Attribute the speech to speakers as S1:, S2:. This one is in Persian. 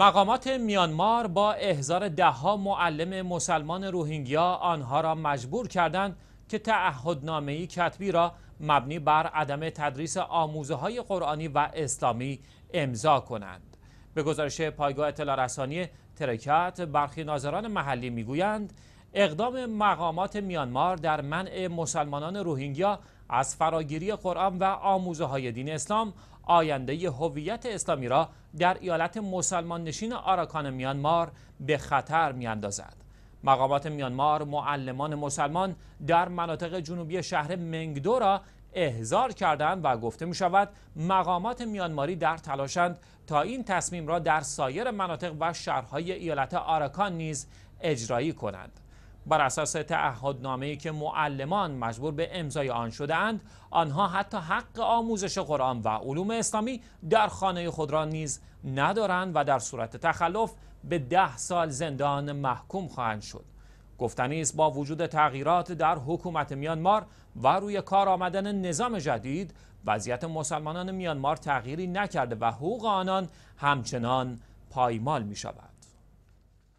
S1: مقامات میانمار با احضار دهها معلم مسلمان روهینگیا آنها را مجبور کردند که تعهدنامه‌ای کتبی را مبنی بر عدم تدریس آموزه های قرآنی و اسلامی امضا کنند. به گزارش پایگاه اطلاع رسانی ترکت برخی ناظران محلی میگویند اقدام مقامات میانمار در منع مسلمانان روهینگیا از فراگیری قرآن و آموزه های دین اسلام آینده هویت اسلامی را در ایالت مسلمان نشین آراکان میانمار به خطر میاندازد. مقامات میانمار معلمان مسلمان در مناطق جنوبی شهر منگدو را احضار کردند و گفته می شود مقامات میانماری در تلاشند تا این تصمیم را در سایر مناطق و شهرهای ایالت آراکان نیز اجرایی کنند. بر اساس تعهدنامه‌ای که معلمان مجبور به امضای آن شدهاند آنها حتی حق آموزش قرآن و علوم اسلامی در خانه خود را نیز ندارند و در صورت تخلف به ده سال زندان محکوم خواهند شد گفتنی است با وجود تغییرات در حکومت میانمار و روی کار آمدن نظام جدید وضعیت مسلمانان میانمار تغییری نکرده و حقوق آنان همچنان پایمال می شود